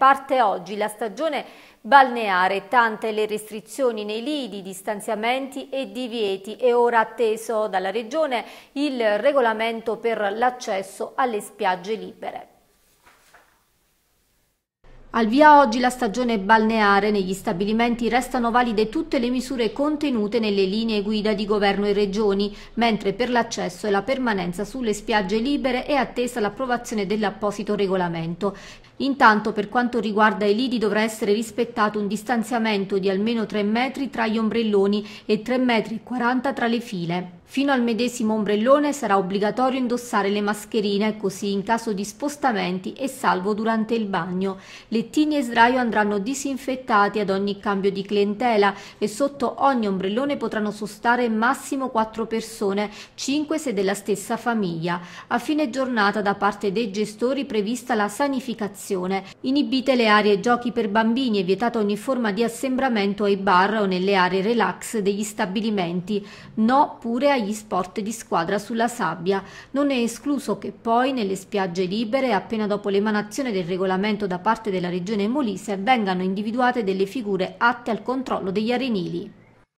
Parte oggi la stagione balneare, tante le restrizioni nei lidi, distanziamenti e divieti e ora atteso dalla Regione il regolamento per l'accesso alle spiagge libere. Al via oggi la stagione balneare negli stabilimenti restano valide tutte le misure contenute nelle linee guida di governo e regioni, mentre per l'accesso e la permanenza sulle spiagge libere è attesa l'approvazione dell'apposito regolamento. Intanto per quanto riguarda i lidi dovrà essere rispettato un distanziamento di almeno 3 metri tra gli ombrelloni e 3,40 metri tra le file. Fino al medesimo ombrellone sarà obbligatorio indossare le mascherine, così in caso di spostamenti e salvo durante il bagno. Le lettini e sdraio andranno disinfettati ad ogni cambio di clientela e sotto ogni ombrellone potranno sostare massimo 4 persone, 5 se della stessa famiglia. A fine giornata da parte dei gestori prevista la sanificazione. Inibite le aree giochi per bambini e vietata ogni forma di assembramento ai bar o nelle aree relax degli stabilimenti. No pure agli sport di squadra sulla sabbia. Non è escluso che poi nelle spiagge libere, appena dopo l'emanazione del regolamento da parte della Regione Molise vengano individuate delle figure atte al controllo degli arenili.